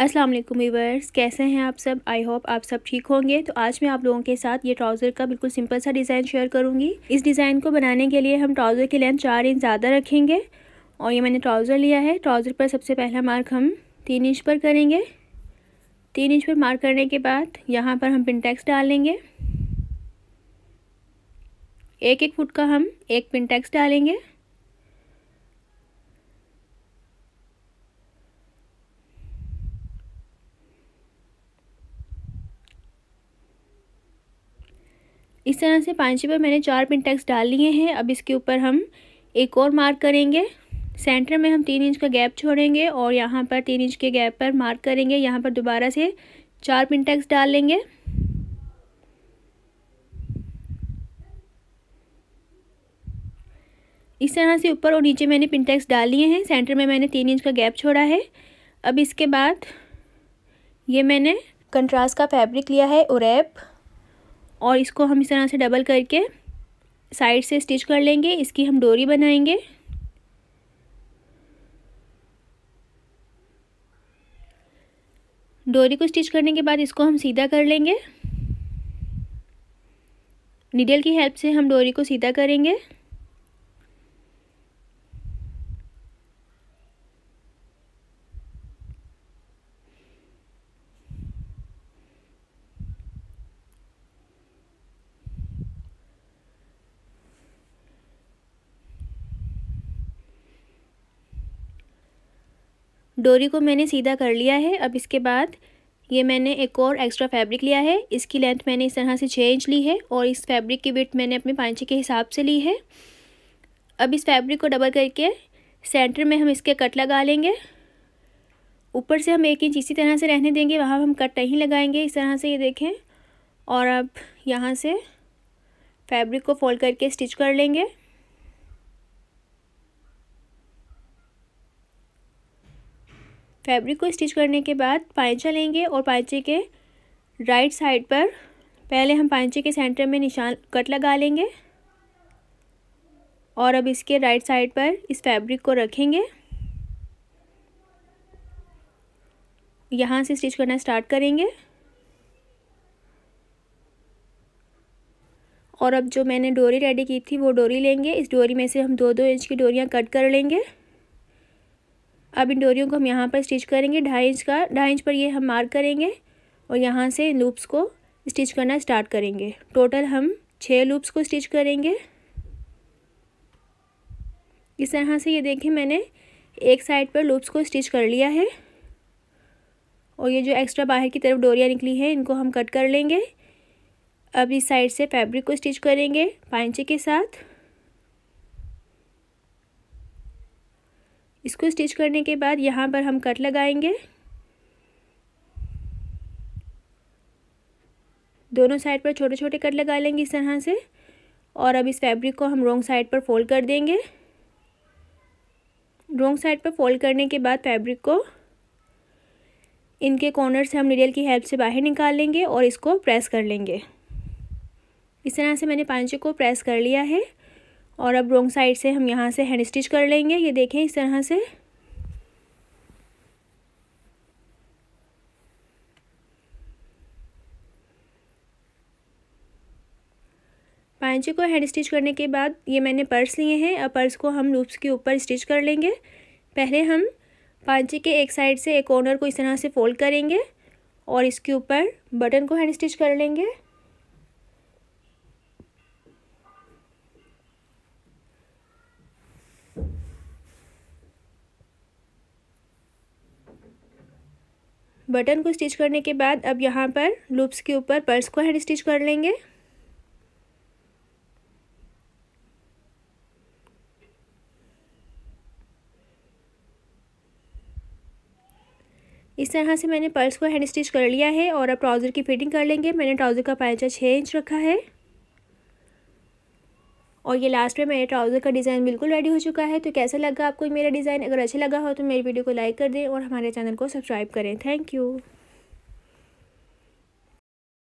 अस्सलाम वालेकुम कैसे हैं आप सब आई होप आप सब ठीक होंगे तो आज मैं आप लोगों के साथ ये ट्राउज़र का बिल्कुल सिंपल सा डिज़ाइन शेयर करूँगी इस डिज़ाइन को बनाने के लिए हम ट्राउज़र की लेंथ चार इंच ज़्यादा रखेंगे और ये मैंने ट्राउज़र लिया है ट्राउज़र पर सबसे पहला मार्क हम तीन इंच पर करेंगे तीन इंच पर मार्क करने के बाद यहाँ पर हम पिनटैक्स डाल लेंगे एक एक फुट का हम एक पिनटैक्स डालेंगे इस तरह से पांचे पर मैंने चार पिन टैक्स डाल लिए हैं अब इसके ऊपर हम एक और मार्क करेंगे सेंटर में हम तीन इंच का गैप छोड़ेंगे और यहाँ पर तीन इंच के गैप पर मार्क करेंगे यहाँ पर दोबारा से चार पिन टैक्स डाल लेंगे इस तरह से ऊपर और नीचे मैंने पिनटेक्स डाल लिए हैं सेंटर में मैंने तीन इंच का गैप छोड़ा है अब इसके बाद ये मैंने कंट्रास्ट का फैब्रिक लिया है उरैप और इसको हम इस तरह से डबल करके साइड से स्टिच कर लेंगे इसकी हम डोरी बनाएंगे डोरी को स्टिच करने के बाद इसको हम सीधा कर लेंगे निडल की हेल्प से हम डोरी को सीधा करेंगे डोरी को मैंने सीधा कर लिया है अब इसके बाद ये मैंने एक और एक्स्ट्रा फैब्रिक लिया है इसकी लेंथ मैंने इस तरह से छः इंच ली है और इस फैब्रिक की विथ मैंने अपने पाँच के हिसाब से ली है अब इस फैब्रिक को डबल करके सेंटर में हम इसके कट लगा लेंगे ऊपर से हम एक इंच इसी तरह से रहने देंगे वहाँ हम कट नहीं लगाएंगे इस तरह से ये देखें और अब यहाँ से फैब्रिक को फोल्ड करके स्टिच कर लेंगे फैब्रिक को स्टिच करने के बाद पाइचा लेंगे और पाइचे के राइट साइड पर पहले हम पाइचे के सेंटर में निशान कट लगा लेंगे और अब इसके राइट साइड पर इस फैब्रिक को रखेंगे यहाँ से स्टिच करना स्टार्ट करेंगे और अब जो मैंने डोरी रेडी की थी वो डोरी लेंगे इस डोरी में से हम दो दो इंच की डोरियाँ कट कर लेंगे अब इन डोरियों को हम यहाँ पर स्टिच करेंगे ढाई इंच का ढाई इंच पर ये हम मार्क करेंगे और यहाँ से लूप्स को स्टिच करना स्टार्ट करेंगे टोटल हम छः लूप्स को स्टिच करेंगे इस तरह से ये देखें मैंने एक साइड पर लूप्स को स्टिच कर लिया है और ये जो एक्स्ट्रा बाहर की तरफ डोरियाँ निकली हैं इनको हम कट कर लेंगे अब इस साइड से फैब्रिक को स्टिच करेंगे पाइंचे के साथ इसको स्टिच करने के बाद यहाँ पर हम कट लगाएंगे दोनों साइड पर छोटे छोटे कट लगा लेंगे इस तरह से और अब इस फैब्रिक को हम रोंग साइड पर फोल्ड कर देंगे रोंग साइड पर फोल्ड करने के बाद फैब्रिक को इनके कॉर्नर से हम निडल की हेल्प से बाहर निकाल लेंगे और इसको प्रेस कर लेंगे इस तरह से मैंने पांचों को प्रेस कर लिया है और अब रोंग साइड से हम यहाँ से हैंड स्टिच कर लेंगे ये देखें इस तरह से पांचे को हैंड स्टिच करने के बाद ये मैंने पर्स लिए हैं अब पर्स को हम लूप्स के ऊपर स्टिच कर लेंगे पहले हम पांचे के एक साइड से एक कॉर्नर को इस तरह से फोल्ड करेंगे और इसके ऊपर बटन को हैंड स्टिच कर लेंगे बटन को स्टिच करने के बाद अब यहाँ पर लूप्स के ऊपर पर्स को हैंड स्टिच कर लेंगे इस तरह से मैंने पर्स को हैंड स्टिच कर लिया है और अब ट्राउज़र की फिटिंग कर लेंगे मैंने ट्राउज़र का पायचा छः इंच रखा है और ये लास्ट में मेरे ट्राउज़र का डिज़ाइन बिल्कुल रेडी हो चुका है तो कैसा लगा आपको मेरा डिज़ाइन अगर अच्छा लगा हो तो मेरी वीडियो को लाइक कर दें और हमारे चैनल को सब्सक्राइब करें थैंक यू